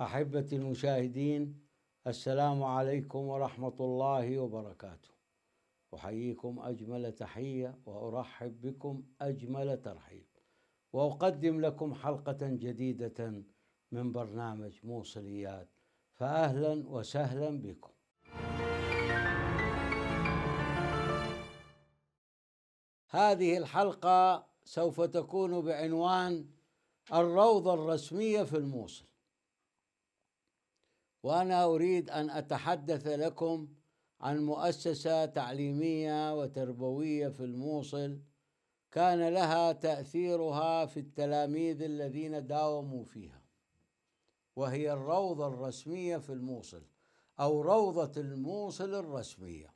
أحبتي المشاهدين السلام عليكم ورحمة الله وبركاته أحييكم أجمل تحية وأرحب بكم أجمل ترحيب وأقدم لكم حلقة جديدة من برنامج موصليات فأهلا وسهلا بكم هذه الحلقة سوف تكون بعنوان الروضة الرسمية في الموصل وانا اريد ان اتحدث لكم عن مؤسسه تعليميه وتربويه في الموصل كان لها تاثيرها في التلاميذ الذين داوموا فيها وهي الروضه الرسميه في الموصل او روضه الموصل الرسميه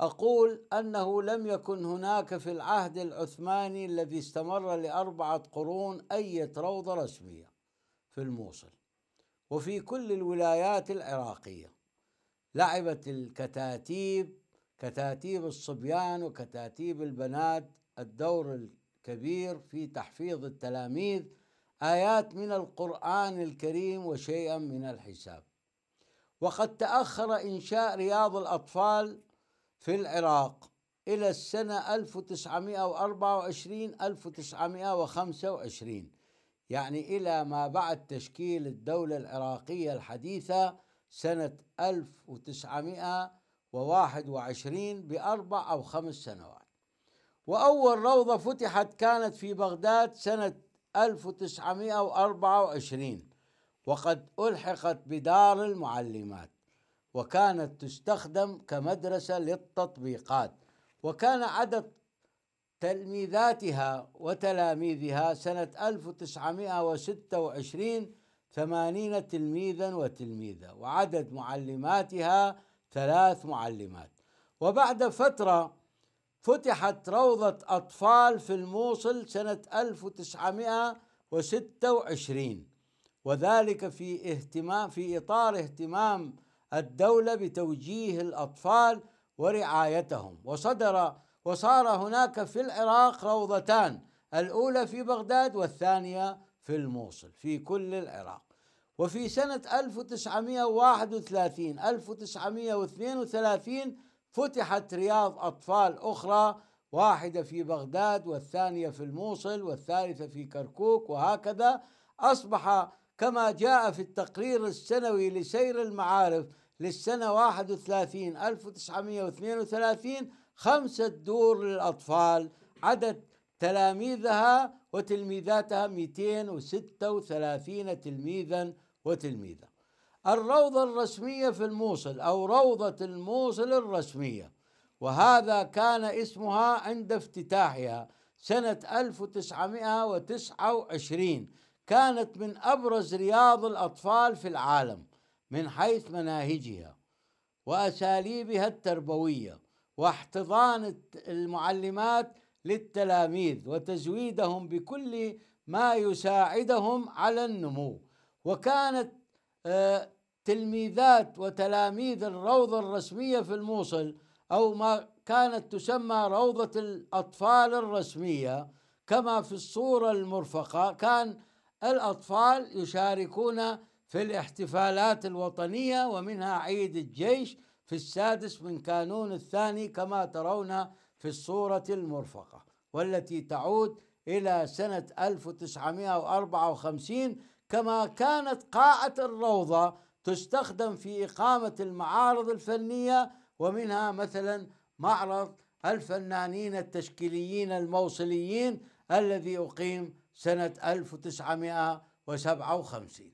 اقول انه لم يكن هناك في العهد العثماني الذي استمر لاربعه قرون اي روضه رسميه في الموصل وفي كل الولايات العراقية لعبت الكتاتيب كتاتيب الصبيان وكتاتيب البنات الدور الكبير في تحفيظ التلاميذ آيات من القرآن الكريم وشيئا من الحساب وقد تأخر إنشاء رياض الأطفال في العراق إلى السنة 1924 1925 يعني إلى ما بعد تشكيل الدولة العراقية الحديثة سنة 1921 بأربع أو خمس سنوات وأول روضة فتحت كانت في بغداد سنة 1924 وقد ألحقت بدار المعلمات وكانت تستخدم كمدرسة للتطبيقات وكان عدد تلميذاتها وتلاميذها سنة 1926 ثمانين تلميذا وتلميذة وعدد معلماتها ثلاث معلمات وبعد فترة فتحت روضة أطفال في الموصل سنة 1926 وذلك في اهتمام في إطار اهتمام الدولة بتوجيه الأطفال ورعايتهم وصدر وصار هناك في العراق روضتان الأولى في بغداد والثانية في الموصل في كل العراق وفي سنة 1931 1932 فتحت رياض أطفال أخرى واحدة في بغداد والثانية في الموصل والثالثة في كركوك وهكذا أصبح كما جاء في التقرير السنوي لسير المعارف للسنة 31 1932 خمسة دور للأطفال عدد تلاميذها وتلميذاتها 236 تلميذا وتلميذة الروضة الرسمية في الموصل أو روضة الموصل الرسمية وهذا كان اسمها عند افتتاحها سنة 1929 كانت من أبرز رياض الأطفال في العالم من حيث مناهجها وأساليبها التربوية واحتضان المعلمات للتلاميذ وتزويدهم بكل ما يساعدهم على النمو وكانت آه، تلميذات وتلاميذ الروضة الرسمية في الموصل أو ما كانت تسمى روضة الأطفال الرسمية كما في الصورة المرفقة كان الأطفال يشاركون في الاحتفالات الوطنية ومنها عيد الجيش في السادس من كانون الثاني كما ترون في الصورة المرفقة والتي تعود إلى سنة 1954 كما كانت قاعة الروضة تستخدم في إقامة المعارض الفنية ومنها مثلا معرض الفنانين التشكيليين الموصليين الذي أقيم سنة 1957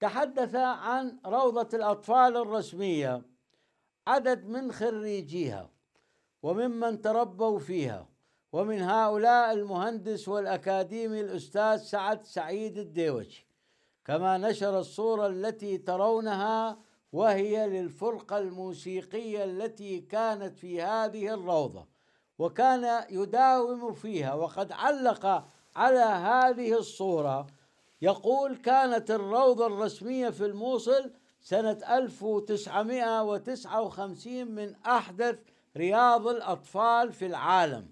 تحدث عن روضة الأطفال الرسمية عدد من خريجيها وممن تربوا فيها ومن هؤلاء المهندس والأكاديمي الأستاذ سعد سعيد الديوشي كما نشر الصورة التي ترونها وهي للفرقة الموسيقية التي كانت في هذه الروضة وكان يداوم فيها وقد علق على هذه الصورة يقول كانت الروضة الرسمية في الموصل سنة 1959 من أحدث رياض الأطفال في العالم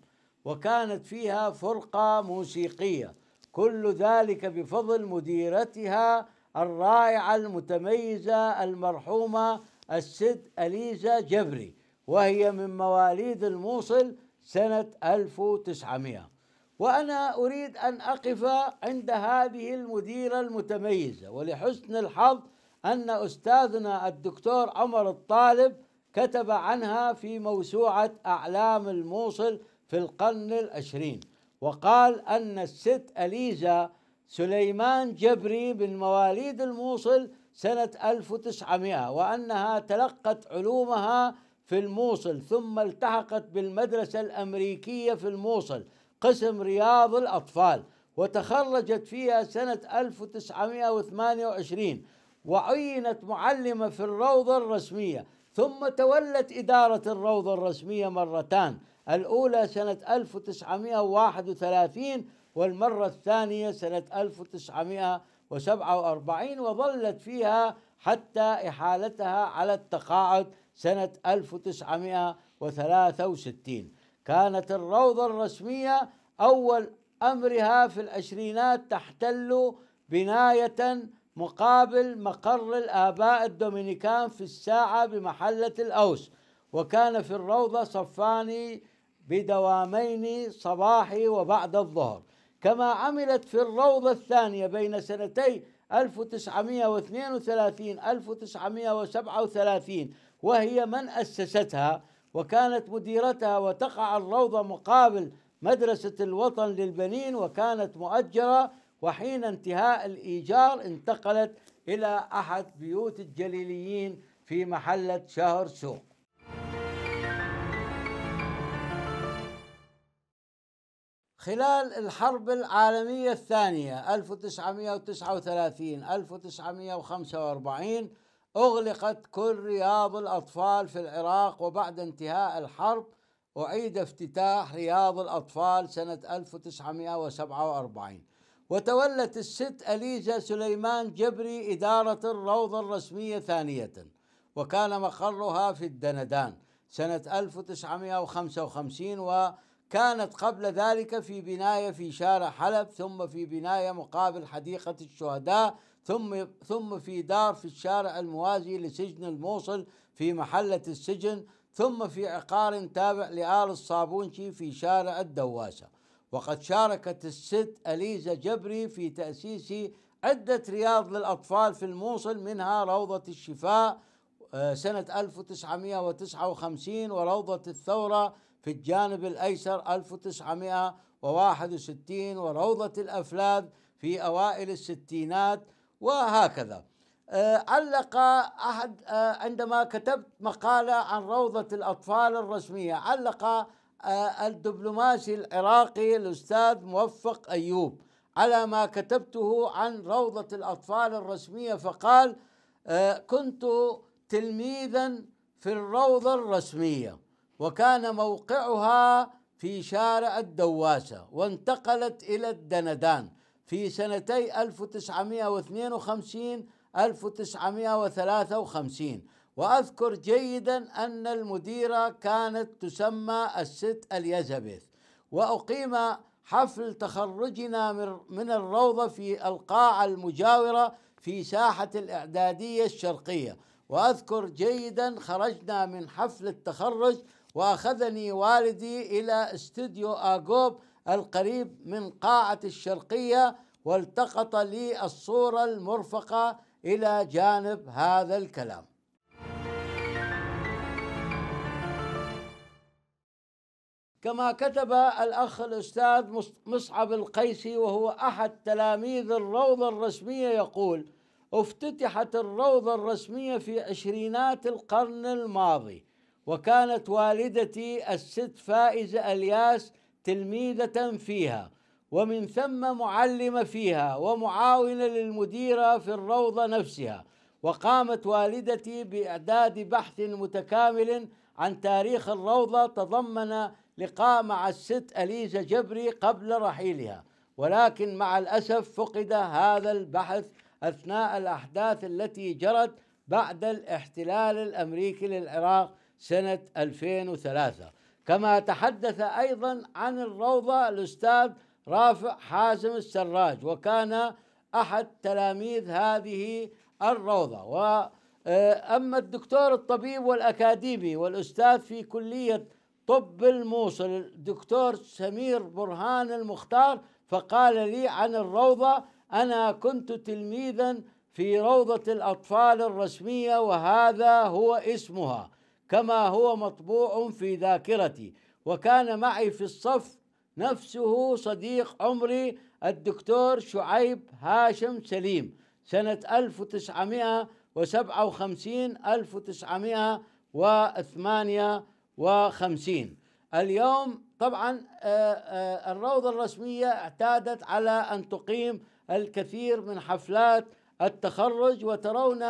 وكانت فيها فرقة موسيقية كل ذلك بفضل مديرتها الرائعة المتميزة المرحومة الست أليزا جبري وهي من مواليد الموصل سنة 1900 وأنا أريد أن أقف عند هذه المديرة المتميزة ولحسن الحظ أن أستاذنا الدكتور عمر الطالب كتب عنها في موسوعة أعلام الموصل في القرن العشرين وقال أن الست أليزا سليمان جبري من مواليد الموصل سنة 1900 وأنها تلقت علومها في الموصل ثم التحقت بالمدرسة الأمريكية في الموصل قسم رياض الأطفال وتخرجت فيها سنة 1928 وعينت معلمة في الروضة الرسمية ثم تولت إدارة الروضة الرسمية مرتان الأولى سنة 1931 والمرة الثانية سنة 1947 وظلت فيها حتى إحالتها على التقاعد سنة 1963 كانت الروضة الرسمية أول أمرها في العشرينات تحتل بناية مقابل مقر الآباء الدومينيكان في الساعة بمحلة الأوس وكان في الروضة صفان بدوامين صباحي وبعد الظهر كما عملت في الروضة الثانية بين سنتي 1932 1937 وهي من أسستها وكانت مديرتها وتقع الروضة مقابل مدرسة الوطن للبنين وكانت مؤجرة وحين انتهاء الإيجار انتقلت إلى أحد بيوت الجليليين في محلة شهر سوق خلال الحرب العالمية الثانية 1939 1945 أغلقت كل رياض الأطفال في العراق وبعد انتهاء الحرب أعيد افتتاح رياض الأطفال سنة 1947 وتولت الست أليزا سليمان جبري إدارة الروضة الرسمية ثانية وكان مقرها في الدندان سنة 1955 وكانت قبل ذلك في بناية في شارع حلب ثم في بناية مقابل حديقة الشهداء ثم ثم في دار في الشارع الموازي لسجن الموصل في محله السجن ثم في عقار تابع لآل الصابونشي في شارع الدواسة وقد شاركت الست أليزا جبري في تأسيس عدة رياض للأطفال في الموصل منها روضة الشفاء آه، سنة 1959 وروضة الثورة في الجانب الأيسر 1961 وروضة الأفلاد في أوائل الستينات وهكذا آه، علق أحد آه، عندما كتبت مقالة عن روضة الأطفال الرسمية علق آه، الدبلوماسي العراقي الأستاذ موفق أيوب على ما كتبته عن روضة الأطفال الرسمية فقال كنت تلميذا في الروضة الرسمية وكان موقعها في شارع الدواسة وانتقلت إلى الدندان في سنتي 1952 1953 وأذكر جيدا أن المديرة كانت تسمى الست اليزابيث وأقيم حفل تخرجنا من الروضة في القاعة المجاورة في ساحة الإعدادية الشرقية وأذكر جيدا خرجنا من حفل التخرج وأخذني والدي إلى استوديو آجوب القريب من قاعة الشرقية والتقط لي الصورة المرفقة إلى جانب هذا الكلام كما كتب الأخ الأستاذ مصعب القيسي وهو أحد تلاميذ الروضة الرسمية يقول افتتحت الروضة الرسمية في عشرينات القرن الماضي وكانت والدتي الست فائزة الياس تلميذة فيها ومن ثم معلم فيها ومعاونة للمديرة في الروضة نفسها وقامت والدتي بإعداد بحث متكامل عن تاريخ الروضة تضمن لقاء مع الست أليزا جبري قبل رحيلها ولكن مع الأسف فقد هذا البحث أثناء الأحداث التي جرت بعد الاحتلال الأمريكي للعراق سنة 2003 كما تحدث أيضا عن الروضة الأستاذ رافع حازم السراج وكان أحد تلاميذ هذه الروضة وأما آه، الدكتور الطبيب والأكاديمي والأستاذ في كلية طب الموصل الدكتور سمير برهان المختار فقال لي عن الروضة أنا كنت تلميذا في روضة الأطفال الرسمية وهذا هو اسمها كما هو مطبوع في ذاكرتي وكان معي في الصف نفسه صديق عمري الدكتور شعيب هاشم سليم سنة 1957 1958 اليوم طبعا آه، آه، الروضة الرسمية اعتادت على أن تقيم الكثير من حفلات التخرج وترون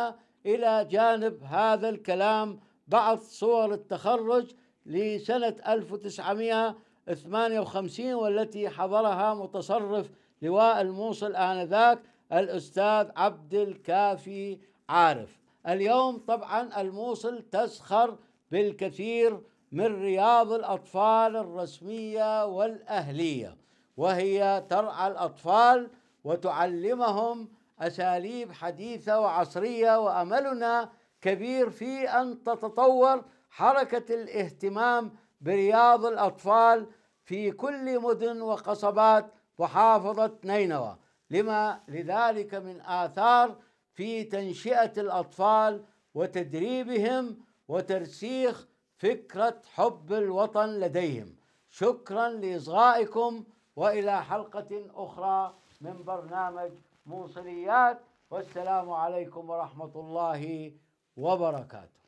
إلى جانب هذا الكلام بعض صور التخرج لسنة 1958 والتي حضرها متصرف لواء الموصل آنذاك الأستاذ عبد الكافي عارف اليوم طبعا الموصل تسخر بالكثير من رياض الأطفال الرسمية والأهلية وهي ترعى الأطفال وتعلمهم أساليب حديثة وعصرية وأملنا كبير في ان تتطور حركه الاهتمام برياض الاطفال في كل مدن وقصبات محافظه نينوى لما لذلك من اثار في تنشئه الاطفال وتدريبهم وترسيخ فكره حب الوطن لديهم شكرا لاصغائكم والى حلقه اخرى من برنامج موصليات والسلام عليكم ورحمه الله وبركاته